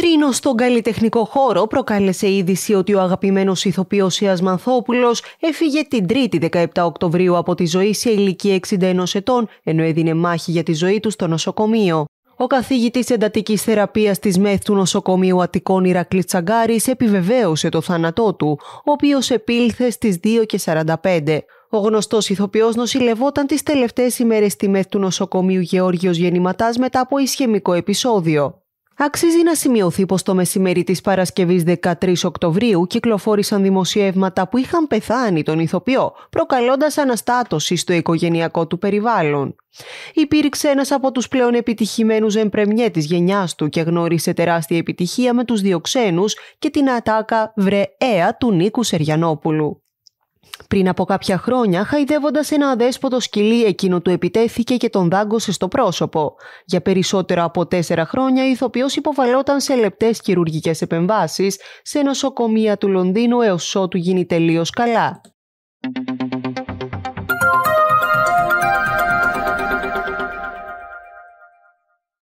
Θρήνο στον καλλιτεχνικό χώρο προκάλεσε είδηση ότι ο αγαπημένος ηθοποιός Ιας έφυγε την 3η 17 Οκτωβρίου από τη ζωή σε ηλικία 61 ετών, ενώ έδινε μάχη για τη ζωή του στο νοσοκομείο. Ο καθηγητής εντατικής θεραπείας της ΜΕΘ του νοσοκομείου Αττικών Ηρακλής Τσαγκάρης επιβεβαίωσε το θάνατό του, ο οποίος επήλθε στις 2.45. Ο γνωστός ηθοποιός νοσηλευόταν τις τελευταίες ημέρες στη ΜΕΘ του νοσοκομείου Γεώργιος Γεννηματάς μετά από ισχυμικό επεισόδιο. Αξίζει να σημειωθεί πως το μεσημέρι της Παρασκευής 13 Οκτωβρίου κυκλοφόρησαν δημοσιεύματα που είχαν πεθάνει τον ηθοποιό, προκαλώντας αναστάτωση στο οικογενειακό του περιβάλλον. Υπήρξε ένας από τους πλέον επιτυχημένους εμπρεμιέ της γενιάς του και γνώρισε τεράστια επιτυχία με τους ξένους και την ατάκα Βρεέα του Νίκου Σεριανόπουλου. Πριν από κάποια χρόνια, χαϊδεύοντας ένα αδέσποτο σκυλί, εκείνο του επιτέθηκε και τον δάγκωσε στο πρόσωπο. Για περισσότερα από τέσσερα χρόνια, η ηθοποιός υποβαλόταν σε λεπτές χειρουργικές επεμβάσεις σε νοσοκομεία του Λονδίνου έως ότου γίνει τελείως καλά.